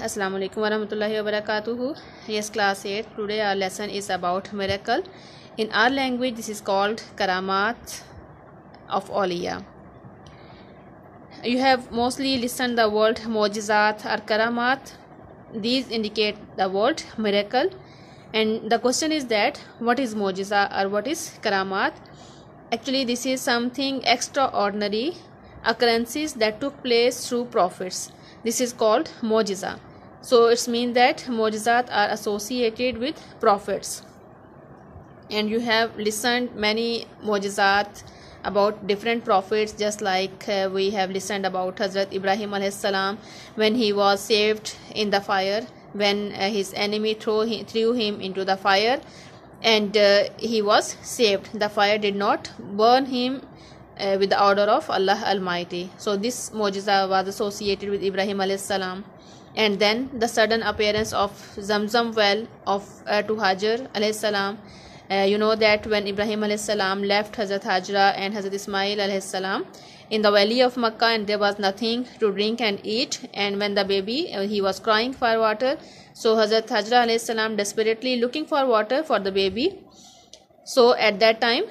Assalamu alaikum warahmatullahi barakatuhu Yes, class 8. Today our lesson is about miracle. In our language, this is called karamat of awliya. You have mostly listened the word mojizat or karamat. These indicate the word miracle. And the question is that what is mojiza or what is karamat? Actually, this is something extraordinary occurrences that took place through prophets this is called mojiza. So it's mean that mojizat are associated with prophets. And you have listened many mojizat about different prophets just like uh, we have listened about Hazrat Ibrahim alayhis salam when he was saved in the fire when uh, his enemy threw, threw him into the fire and uh, he was saved the fire did not burn him uh, with the order of Allah Almighty. So this mojiza was associated with Ibrahim alayhi salam. And then the sudden appearance of Zamzam well of uh, to Hajar alayhi salam. Uh, you know that when Ibrahim alayhi salam left Hazrat Hajra and Hazrat Ismail alayhi salam in the valley of Makkah and there was nothing to drink and eat and when the baby uh, he was crying for water so Hazrat Hajra alayhi salam desperately looking for water for the baby so at that time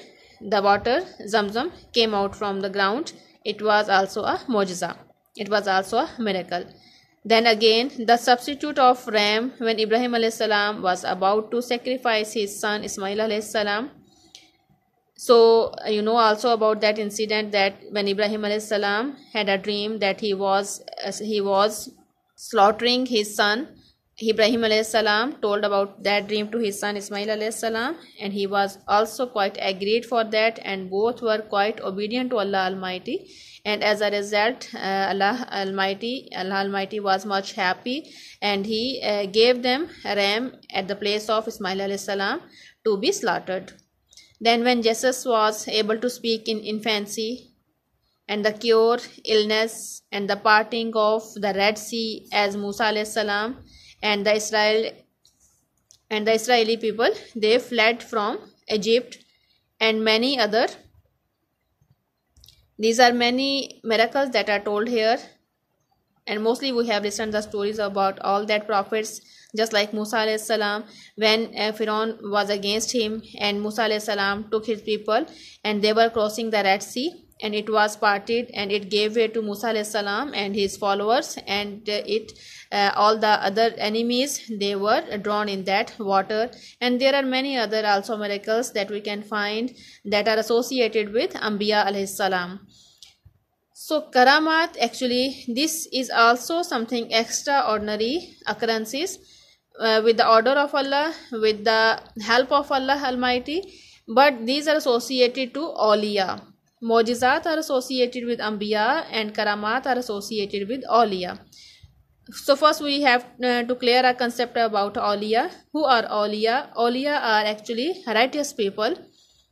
the water Zamzam came out from the ground. It was also a mojiza. It was also a miracle. Then again, the substitute of ram when Ibrahim salam was about to sacrifice his son Ismail salam. So you know also about that incident that when Ibrahim salam had a dream that he was he was slaughtering his son Ibrahim salam told about that dream to his son Ismail salam, and he was also quite agreed for that and both were quite obedient to Allah Almighty and as a result uh, Allah Almighty Allah Almighty was much happy and he uh, gave them a ram at the place of Ismail salam to be slaughtered. Then when Jesus was able to speak in infancy and the cure, illness and the parting of the Red Sea as Musa salam and the Israel and the Israeli people they fled from Egypt and many other these are many miracles that are told here and mostly we have listened the stories about all that prophets just like Musa salam when uh, Pharaoh was against him and Musa salam took his people and they were crossing the Red Sea and it was parted and it gave way to Musa salam and his followers and uh, it uh, all the other enemies they were drawn in that water and there are many other also miracles that we can find that are associated with Ambiya salam. So karamat actually this is also something extraordinary occurrences uh, with the order of Allah with the help of Allah Almighty but these are associated to awliya Mu'jizat are associated with Ambiya and Karamat are associated with Awliya. So first we have uh, to clear our concept about Awliya. Who are Awliya? Awliya are actually righteous people.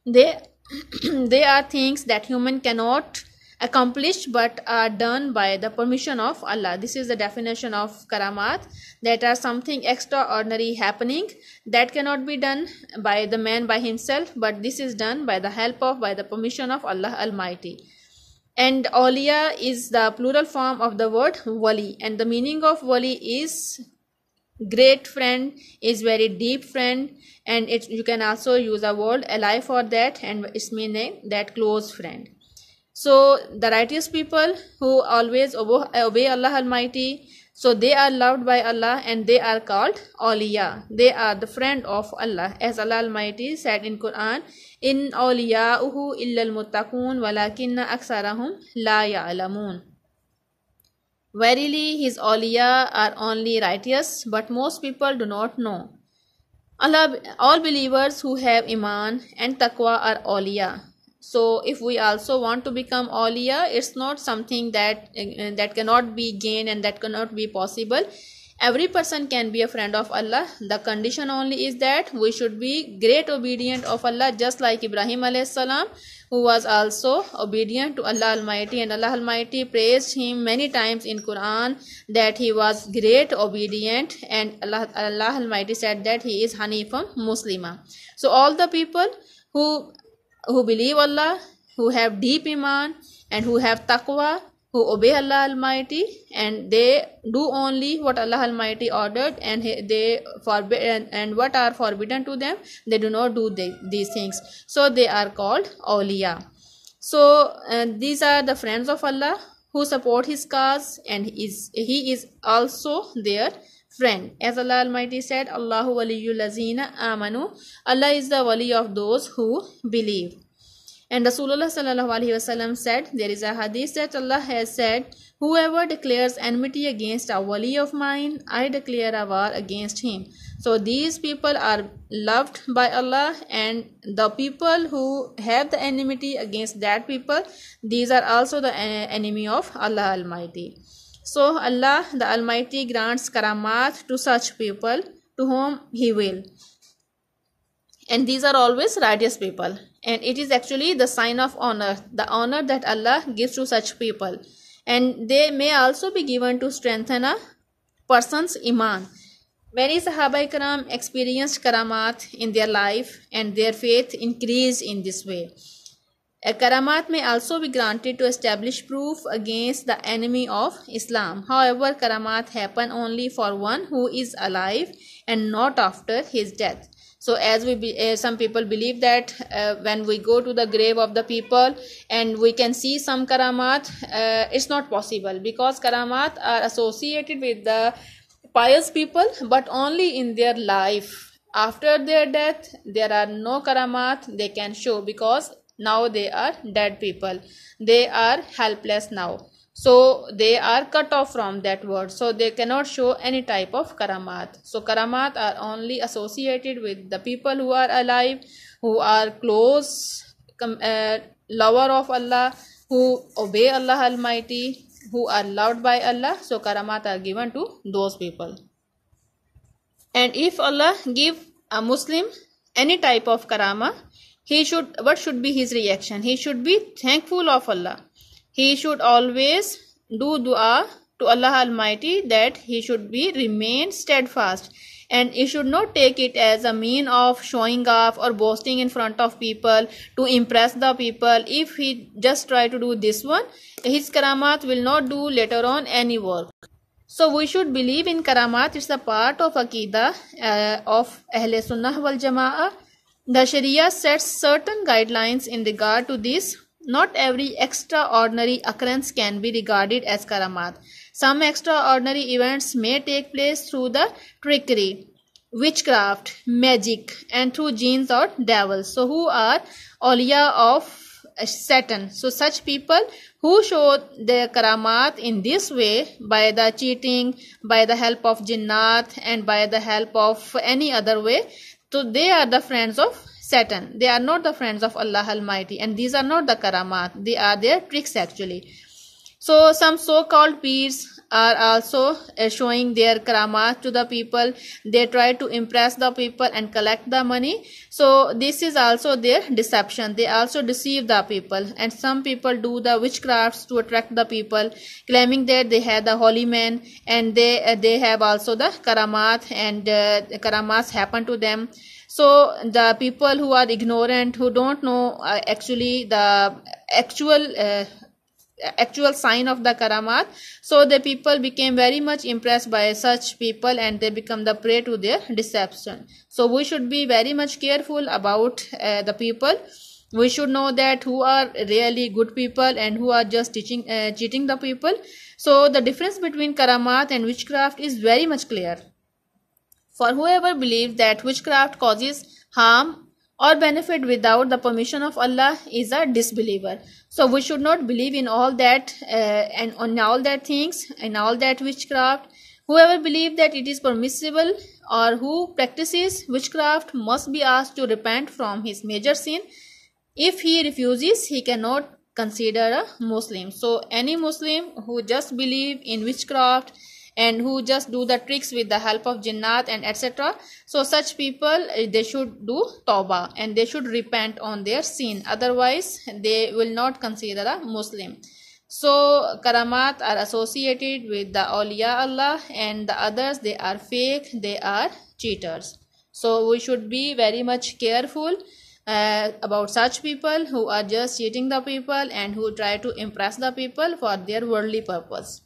They, they are things that human cannot accomplished but are done by the permission of Allah. This is the definition of karamat that are something extraordinary happening that cannot be done by the man by himself but this is done by the help of by the permission of Allah Almighty. And awliya is the plural form of the word wali and the meaning of wali is great friend is very deep friend and it you can also use a word ally for that and its meaning that close friend So the righteous people who always obey Allah Almighty, so they are loved by Allah and they are called awliya. They are the friend of Allah. As Allah Almighty said in Quran, In awliya'uhu illal muttaqun walakinna aksarahum la ya'lamun. Verily his awliya are only righteous, but most people do not know. Allah, all believers who have iman and taqwa are awliya. so if we also want to become awliya it's not something that uh, that cannot be gained and that cannot be possible every person can be a friend of allah the condition only is that we should be great obedient of allah just like ibrahim salam who was also obedient to allah almighty and allah almighty praised him many times in quran that he was great obedient and allah, allah almighty said that he is hanifam muslima so all the people who who believe Allah, who have deep iman and who have taqwa, who obey Allah Almighty and they do only what Allah Almighty ordered and they forbid and, and what are forbidden to them they do not do they, these things so they are called awliya so uh, these are the friends of Allah who support his cause and is he is also there friend. As Allah Almighty said, Allahu waliyul lazina amanu. Allah is the wali of those who believe. And Rasulullah sallallahu alaihi wasallam said, there is a hadith that Allah has said, whoever declares enmity against a wali of mine, I declare a war against him. So these people are loved by Allah and the people who have the enmity against that people, these are also the enemy of Allah Almighty. So Allah the Almighty grants karamat to such people to whom He will. And these are always righteous people. And it is actually the sign of honor, the honor that Allah gives to such people. And they may also be given to strengthen a person's iman. Many Sahaba Ikram experienced karamat in their life and their faith increased in this way. A karamat may also be granted to establish proof against the enemy of Islam. However, karamat happen only for one who is alive and not after his death. So as we be, uh, some people believe that uh, when we go to the grave of the people and we can see some karamat, uh, it's not possible because karamat are associated with the pious people but only in their life after their death there are no karamat they can show because now they are dead people they are helpless now so they are cut off from that world so they cannot show any type of karamat so karamat are only associated with the people who are alive who are close uh, lover of allah who obey allah almighty who are loved by allah so karamat are given to those people and if allah give a muslim any type of karama he should what should be his reaction he should be thankful of allah he should always do dua to allah almighty that he should be remain steadfast and he should not take it as a mean of showing off or boasting in front of people to impress the people if he just try to do this one his karamat will not do later on any work so we should believe in karamat it's a part of akida uh, of ahle sunnah wal jamaah the Sharia sets certain guidelines in regard to this. Not every extraordinary occurrence can be regarded as karamat. Some extraordinary events may take place through the trickery, witchcraft, magic, and through jinn or devils. So, who are awliya of Satan? So, such people who show their karamat in this way by the cheating, by the help of jinnat, and by the help of any other way, so they are the friends of Satan. They are not the friends of Allah Almighty. And these are not the karamat. They are their tricks actually. So some so-called peers are also uh, showing their karamas to the people. They try to impress the people and collect the money. So this is also their deception. They also deceive the people. And some people do the witchcrafts to attract the people, claiming that they have the holy man and they uh, they have also the karamat and uh, happen to them so the people who are ignorant who don't know uh, actually the actual uh, actual sign of the karamat so the people became very much impressed by such people and they become the prey to their deception so we should be very much careful about uh, the people we should know that who are really good people and who are just teaching uh, cheating the people so the difference between karamat and witchcraft is very much clear for whoever believes that witchcraft causes harm or benefit without the permission of Allah is a disbeliever. So we should not believe in all that uh, and on all that things and all that witchcraft. Whoever believes that it is permissible or who practices witchcraft must be asked to repent from his major sin. If he refuses, he cannot consider a Muslim. So any Muslim who just believe in witchcraft and who just do the tricks with the help of jinnat and etc. So such people eh, they should do tawbah and they should repent on their sin otherwise they will not consider a Muslim. So karamat are associated with the awliya Allah and the others they are fake they are cheaters. So we should be very much careful uh, about such people who are just cheating the people and who try to impress the people for their worldly purpose.